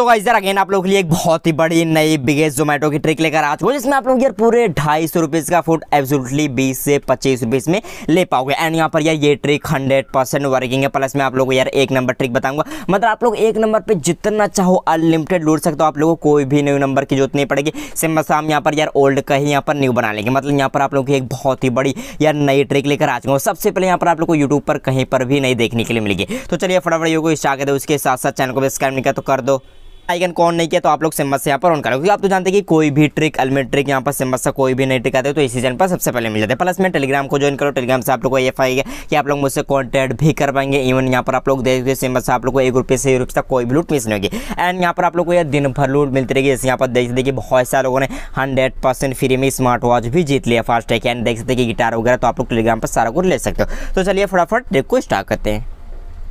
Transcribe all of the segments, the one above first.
so guys यार again आप लोगों के लिए एक बहुत ही बड़ी नई बिगेस्ट जोमेटो की ट्रिक लेकर आ चुका जिसमें आप लोग यार पूरे ढाई सौ रुपीज़ का फूड एब्सोल्युटली बीस से पच्चीस रुपीज़ में ले पाओगे एंड यहाँ पर यार ये ट्रिक हंड्रेड परसेंट वर्किंग है प्लस मैं आप लोग को यार एक नंबर ट्रिक बताऊंगा मतलब आप लोग एक नंबर पर जितना चाहो अनलिमिटेड लूट सकते हो आप लोगों को कोई भी न्यू नंबर की जरूरत नहीं पड़ेगी सिम बस हम यहाँ पर यार ओल्ड का ही यहाँ पर न्यू बना लेंगे मतलब यहाँ पर आप लोग की एक बहुत ही बड़ी यार नई ट्रिक लेकर आ चुका हूँ सबसे पहले यहाँ पर आप लोग को यूट्यूब पर कहीं पर भी नहीं देखने के लिए मिलेगी तो चलिए फटाफट योग को इस आगे उसके साथ साथ चैनल को सब्सक्राइब नहीं कर तो कर दो आइकन कौन नहीं किया तो आप लोग सिम्बस यहाँ पर ऑन करो क्योंकि आप तो जानते हैं कि कोई भी ट्रिक अलमेट ट्रिक यहाँ पर सिम्बस से कोई भी नहीं ट्रिक आते तो इस सीजन पर सबसे पहले मिल जाते हैं प्लस में टेलीग्राम को ज्वाइन करो टेलीग्राम से आप लोग को एफ आई कि आप लोग मुझसे कॉन्टैक्ट भी कर पाएंगे इवन यहाँ पर आप लोग देख सिम्बस से आप लोग को एक रुपये से रुपये तक कोई भी लूट मिस नहीं होगी एंड यहाँ पर आप लोग को यह दिन भर लूट मिलती रहेगी जैसे यहाँ पर देख सकते कि बहुत सारे लोगों ने हंड्रेड परसेंट फ्री में स्मार्ट वॉच भी जीत लिया फास्ट टैग एंड देख सकते कि गिटार वगैरह तो आप लोग टेलीग्राम पर सारा कुछ ले सकते हो तो चलिए फटाफट ट्रिक को स्टार्ट करते हैं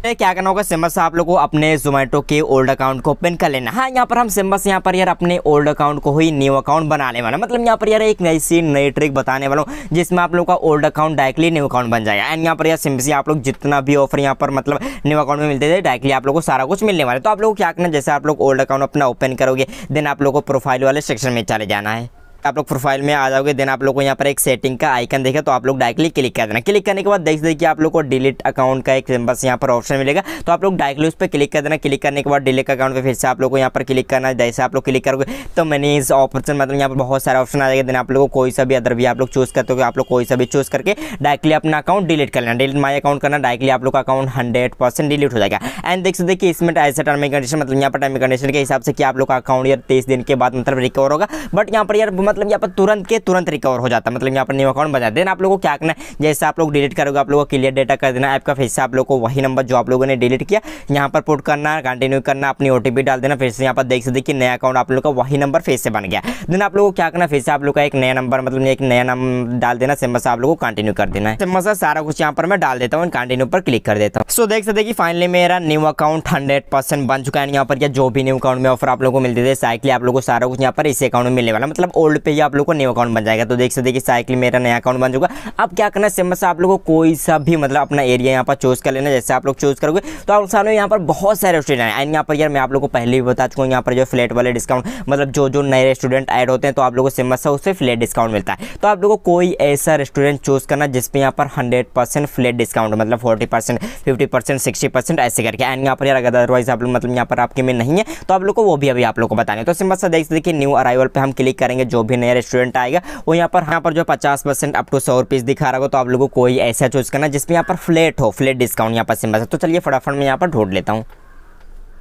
क्या करना होगा सिम्बस आप लोगों को अपने जोमेटो के ओल्ड अकाउंट को ओपन कर लेना हाँ यहाँ पर हम सिम्बस यहाँ पर यार अपने ओल्ड अकाउंट को ही न्यू अकाउंट बनाने वाला मतलब यहाँ पर यार एक नई सी नई ट्रिक बताने वाला हूँ जिसमें आप लोग का old account directly new account बन जाएगा एंड यहाँ पर यार सिंपल आप लोग जितना भी ऑफर यहाँ पर मतलब न्यू अकाउंट में मिलते थे डायरेक्टली आप लोग को सारा कुछ मिलने वाला है तो आप लोग क्या करना जैसे आप लोग ओल्ड अकाउंट अपना ओपन करोगे देन आप लोग को प्रोफाइल वाले सेक्शन में चले जाना है आप लोग प्रोफाइल में आ जाओगे देन आप लोग को यहाँ पर एक सेटिंग का आइकन देखे तो आप लोग डायरेक्टली क्लिक कर देना क्लिक करने के बाद देख देखिए आप लोग को डिलीट अकाउंट का एक बस यहाँ पर ऑप्शन मिलेगा तो आप लोग डायरेक्टली उस पर क्लिक कर देना क्लिक करने के बाद डिलीट अकाउंट पर फिर से आप लोग को यहाँ पर क्लिक करना है जैसे आप लोग क्लिक करोगे तो मैंने इस ऑप्शन मतलब यहाँ पर बहुत सारे ऑप्शन आ जाएगा देन आप लोग को कोई सा भी अदर भी आप लोग चूज़ करते हो आप लोग कोई सा भी चूज़ करके डायरेक्टली अपना अकाउंट डिलीट कर लेना डिलीट माई अकाउंट करना डायरेक्टली आप लोग का अकाउंट हंड्रेड परसेंट डिलीट हो जाएगा एंड देख सकते इसमें ऐसे टर्मिंग कंडीशन मतलब यहाँ पर टर्मिंग कंडीशन के हिसाब से कि आप लोग का अकाउंट यार तेईस दिन के बाद मतलब रिकवर होगा बट यहाँ पर यार मतलब यहाँ पर तुरंत के तुरंत रिकवर हो जाता है मतलब यहाँ पर न्यू अकाउंट बना देन आप लोगों को क्या करना है जैसे आप लोग डिलीट करोगे आप लोगों को क्लियर डेटा कर देना ऐप का फिर से आप लोग को वही नंबर जो आप लोगों ने डिलीट किया यहाँ पर पुट करना कंटिन्यू करना अपनी ओ डाल देना फिर से यहाँ पर देख सकते कि नया अकाउंट आप लोग का वही नंबर फिर से बन गया देन आप लोग को क्या करना फिर से आप लोग का एक नया नंबर मतलब एक नया नाम डाल देना सेम मसा आप लोग को कंटिन्यू कर देना है सेम मसा सारा कुछ यहाँ पर मैं डाल देता हूँ कंटिन्यू पर क्लिक कर देता हूँ सो देख सकते कि फाइनली मेरा न्यू अकाउंट हंड्रेड बन चुका है यहाँ पर जो भी न्यू अकाउंट में ऑफर आप लोगों को मिलते थे साइकिल आप लोगों को सारा कुछ यहाँ पर इस अकाउंट में मिलने वाला मतलब ओल्ड कीवर्ड पे ही आप लोगों को न्यू अकाउंट बन जाएगा तो देख सकते कि साइकिल मेरा नया अकाउंट बन चुका अब क्या करना है सिंपल से आप लोगों को कोई सा भी मतलब अपना एरिया यहाँ पर चूज़ कर लेना जैसे आप लोग चूज़ करोगे तो आप सामने यहाँ पर बहुत सारे स्टूडेंट हैं एंड यहाँ पर यार मैं आप लोग को पहले भी बता चुका हूँ यहाँ पर जो फ्लैट वाले डिस्काउंट मतलब जो जो नए स्टूडेंट ऐड होते हैं तो आप लोगों को सिंपल से उससे फ्लैट डिस्काउंट मिलता है तो आप लोगों को कोई ऐसा रेस्टोरेंट चूज़ करना जिसपे यहाँ पर हंड्रेड फ्लैट डिस्काउंट मतलब फोर्टी परसेंट फिफ्टी ऐसे करके एंड यहाँ पर यार अगर अदरवाइज आप लोग मतलब यहाँ पर आपके में नहीं है तो आप लोग को वो भी अभी आप लोग को बताने तो सिंपल से देख सकते न्यू अराइवल पर हम क्लिक करेंगे जो भी नया रेस्टोरेंट आएगा वो यहाँ पर यहाँ पर जो पचास परसेंट अप टू सौ रुपीज़ दिखा रहा हो तो आप लोगों को कोई ऐसा चूज़ करना जिसमें यहाँ पर फ्लेट हो फ्लेट डिस्काउंट यहाँ पर सिंबल है तो चलिए फटाफट मैं यहाँ पर ढूंढ लेता हूँ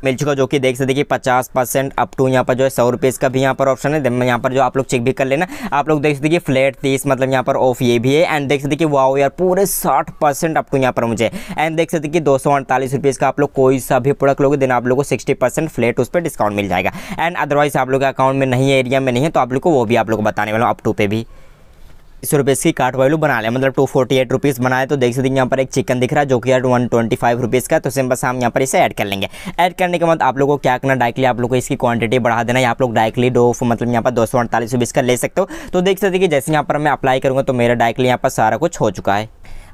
मिल चुका जो कि देख सकते देखिए पचास परसेंट अप टू यहाँ पर जो है सौ रुपये इसका भी यहाँ पर ऑप्शन है यहाँ पर जो आप लोग चेक भी कर लेना आप लोग देख सकते कि फ्लैट तीस मतलब यहाँ पर ऑफ ये भी है एंड देख सकते कि वाओ यार पूरे साठ परसेंट अप टू यहाँ पर मुझे एंड देख सकते कि दो सौ अड़तालीस रुपये इसका आप लोग कोई सा भी प्रोडक्ट लोगे दिन आप लोग को सिक्सटी परसेंट फ्लैट उस पर डिस्काउंट मिल जाएगा एंड अदरवाइज आप लोग के अकाउंट में नहीं है एरिया में नहीं है तो आप लोग को वो भी आप लोग बताने वाला अप टू पे भी इस रुपीज़ की काट वैल्यू बना लें मतलब टू फोर्टी एट रुपीज़ बनाए तो देख सकते हैं यहाँ पर एक चिकन दिख रहा है जो कि वन ट्वेंटी फाइव रुपीज़ का तो सिंपल से हम यहाँ पर इसे ऐड कर लेंगे ऐड करने के बाद आप लोगों को क्या करना डायरेक्टली आप लोगों को इसकी क्वांटिटी बढ़ा देना या आप लोग डायरेक्टली दो मतलब यहाँ पर दो सौ अड़तालीस रुपीज़ का ले सकते हो तो देख सकते कि जैसे यहाँ पर मैं अप्लाई करूँगा तो मेरा डायरेक्टली यहाँ पर सारा कुछ हो चुका है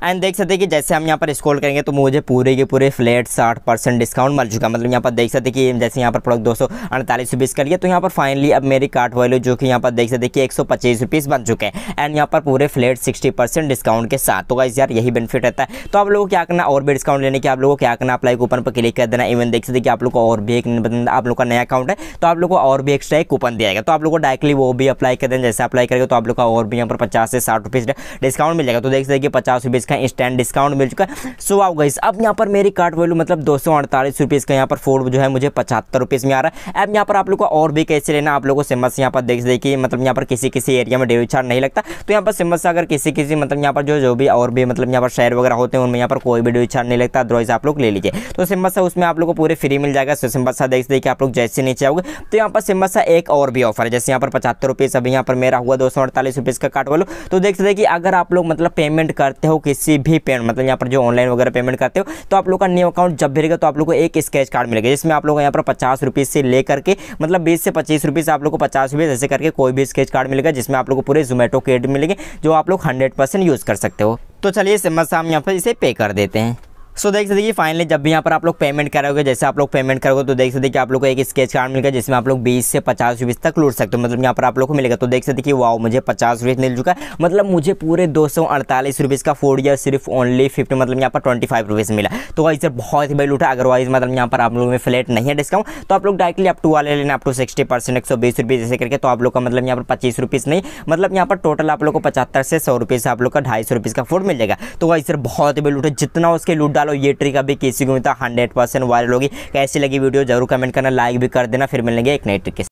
एंड देख सकते हैं कि जैसे हम यहाँ पर स्कॉल करेंगे तो मुझे पूरे के पूरे फ्लैट साठ परसेंट डिस्काउंट मिल चुका मतलब यहाँ पर देख सकते कि जैसे यहाँ पर प्रोडक्ट दो सौ अड़तालीस रुपीज़ का लिया तो यहाँ पर फाइनली अब मेरी कार्ट वैल्यू जो कि यहाँ पर देख सकते कि एक सौ पच्चीस रुपीज़ बन चुके हैं एंड यहाँ पर पूरे फ्लैट सिक्सटी परसेंट डिस्काउंट के साथ तो इस यार यही बेनिफिट रहता है तो आप लोगों को क्या करना और भी डिस्काउंट लेने के आप लोगों को क्या करना अप्लाई कूपन पर क्लिक कर देना इवन देख सकते कि आप लोग को और भी एक आप लोग का नया अकाउंट है तो आप लोग को और भी एक्स्ट्रा एक कूपन दिया जाएगा तो आप लोग को डायरेक्टली वो भी अप्लाई कर देना जैसे अप्लाई करेगा तो आप लोग का और भी यहाँ पर पचास से साठ रुपीज़ डिस्काउंट मिल जाएगा तो देख सकते कि पचास रुपीज़ का है इंस्टेंट डिस्काउंट मिल चुका है सो आओ गई अब यहाँ पर मेरी कार्ड वैल्यू मतलब दो सौ अड़तालीस रुपीज़ का यहाँ पर फोर्ड जो है मुझे पचहत्तर रुपीज़ में आ रहा है अब यहाँ पर आप लोग को और भी कैसे लेना आप लोगों को सिमस यहाँ पर देख देखिए मतलब यहाँ पर किसी किसी एरिया में डेबिट चार्ज नहीं लगता तो यहाँ पर सिमस अगर किसी किसी मतलब यहाँ पर जो जो भी और भी मतलब यहाँ पर शहर वगैरह होते हैं उनमें यहाँ पर कोई भी डेबिट चार्ज नहीं लगता अदरवाइज आप लोग ले लीजिए तो सिमस उसमें आप लोग को पूरे फ्री मिल जाएगा सो सिम्बल देख देखिए आप लोग जैसे नीचे आओगे तो यहाँ पर सिमस एक और भी ऑफर है जैसे यहाँ पर पचहत्तर रुपीज़ अभी यहाँ पर मेरा हुआ दो सौ अड़तालीस रुपीज़ का काट वालो तो देख देखिए अगर आप लोग मतलब पेमेंट करते हो किसी किसी भी पेमेंट मतलब यहाँ पर जो ऑनलाइन वगैरह पेमेंट करते हो तो आप लोग का न्यू अकाउंट जब भी तो आप लोग को एक स्केच कार्ड मिलेगा जिसमें आप लोग यहाँ पर पचास रुपीज़ से लेकर के मतलब बीस से पच्चीस रुपीज़ आप लोग को पचास रुपीज़ ऐसे करके कोई भी स्केच कार्ड मिलेगा जिसमें आप लोग को पूरे जोमेटो क्रेडिट मिलेंगे जो आप लोग हंड्रेड यूज़ कर सकते हो तो चलिए से हम यहाँ पर इसे पे कर देते हैं सो देख सकते देखिए फाइनली जब भी यहाँ पर आप लोग पेमेंट करोगे जैसे आप लोग पेमेंट करोगे तो देख सकते कि आप लोग को एक स्केच कार्ड मिलेगा जिसमें आप लोग बीस से पचास रुपीज़ तक लूट सकते हो मतलब यहाँ पर आप लोग को मिलेगा तो देख सकते कि वाओ मुझे पचास रुपीज़ मिल चुका है मतलब मुझे पूरे दो सौ अड़तालीस रुपीज़ का फूड या सिर्फ ओनली फिफ्टी मतलब यहाँ पर ट्वेंटी फाइव रुपीज़ मिला तो वही बहुत ही बड़ी लूटा अदरवाइज मतलब यहाँ पर आप लोगों में फ्लैट नहीं है डिस्काउंट तो आप लोग डायरेक्टली अप टू वाले लेना आप टू सिक्सटी परसेंट एक सौ बीस करके तो आप लोग का मतलब यहाँ पर पच्चीस नहीं मतलब यहाँ पर टोटल आप लोग को पचहत्तर से सौ रुपीज़ आप लोग का ढाई सौ रुपीज़ का फूड मिल जाएगा तो वही बहुत ही बड़ी लूटा जितना उसके लूट निकालो ये ट्रिक अभी किसी को मिलता हंड्रेड परसेंट वायरल होगी कैसी लगी वीडियो जरूर कमेंट करना लाइक भी कर देना फिर मिलेंगे एक नई ट्रिक